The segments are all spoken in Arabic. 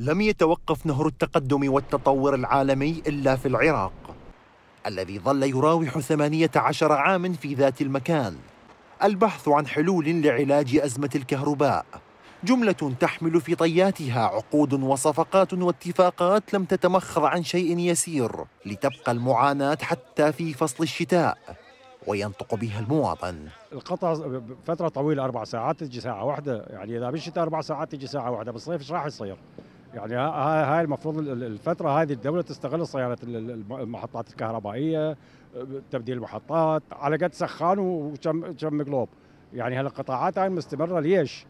لم يتوقف نهر التقدم والتطور العالمي إلا في العراق الذي ظل يراوح 18 عاما في ذات المكان البحث عن حلول لعلاج أزمة الكهرباء جملة تحمل في طياتها عقود وصفقات واتفاقات لم تتمخض عن شيء يسير لتبقى المعاناة حتى في فصل الشتاء وينطق بها المواطن القطع فترة طويلة أربع ساعات تجي ساعة واحدة يعني إذا بالشتاء أربع ساعات تجي ساعة واحدة بالصيف إيش راح يصير؟ يعني هاي المفروض الفتره هذه الدوله تستغل صيانه المحطات الكهربائيه تبديل المحطات على قد سخان وكم كم قلوب يعني هالقطاعات هاي مستمره ليش؟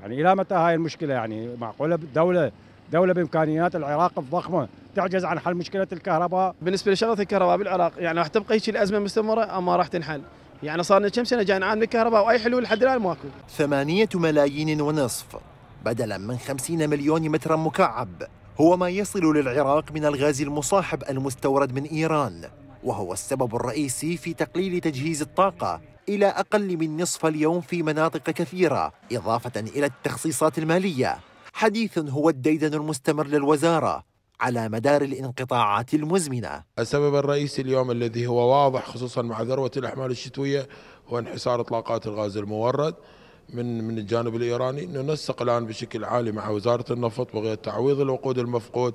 يعني الى متى هاي المشكله يعني معقوله دوله دوله بامكانيات العراق الضخمه تعجز عن حل مشكله الكهرباء بالنسبه لشغله الكهرباء بالعراق يعني راح تبقى هيك الازمه مستمره اما راح تنحل يعني صار لنا كم سنه جاي نعاني من الكهرباء واي حلول لحد الان ماكو ثمانية ملايين ونصف بدلا من 50 مليون متر مكعب هو ما يصل للعراق من الغاز المصاحب المستورد من إيران وهو السبب الرئيسي في تقليل تجهيز الطاقة إلى أقل من نصف اليوم في مناطق كثيرة إضافة إلى التخصيصات المالية حديث هو الديدن المستمر للوزارة على مدار الانقطاعات المزمنة السبب الرئيسي اليوم الذي هو واضح خصوصا مع ذروة الأحمال الشتوية هو انحسار إطلاقات الغاز المورد من من الجانب الايراني ننسق الان بشكل عالي مع وزاره النفط وغير تعويض الوقود المفقود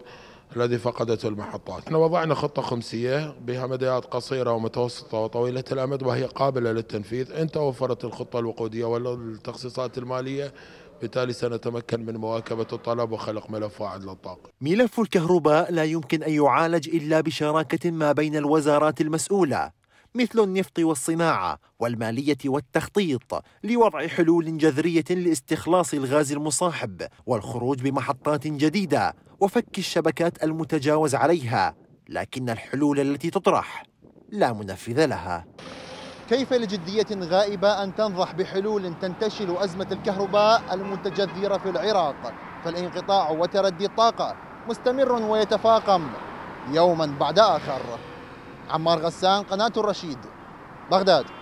الذي فقدته المحطات. احنا وضعنا خطه خمسيه بها مديات قصيره ومتوسطه وطويله الامد وهي قابله للتنفيذ ان توفرت الخطه الوقوديه والتخصيصات الماليه بالتالي سنتمكن من مواكبة الطلب وخلق ملف واعد للطاقة ملف الكهرباء لا يمكن أن يعالج إلا بشراكة ما بين الوزارات المسؤولة مثل النفط والصناعة والمالية والتخطيط لوضع حلول جذرية لاستخلاص الغاز المصاحب والخروج بمحطات جديدة وفك الشبكات المتجاوز عليها لكن الحلول التي تطرح لا منفذ لها كيف لجدية غائبة أن تنضح بحلول تنتشل أزمة الكهرباء المتجذرة في العراق فالانقطاع وتردي الطاقة مستمر ويتفاقم يوما بعد آخر عمار غسان قناة الرشيد بغداد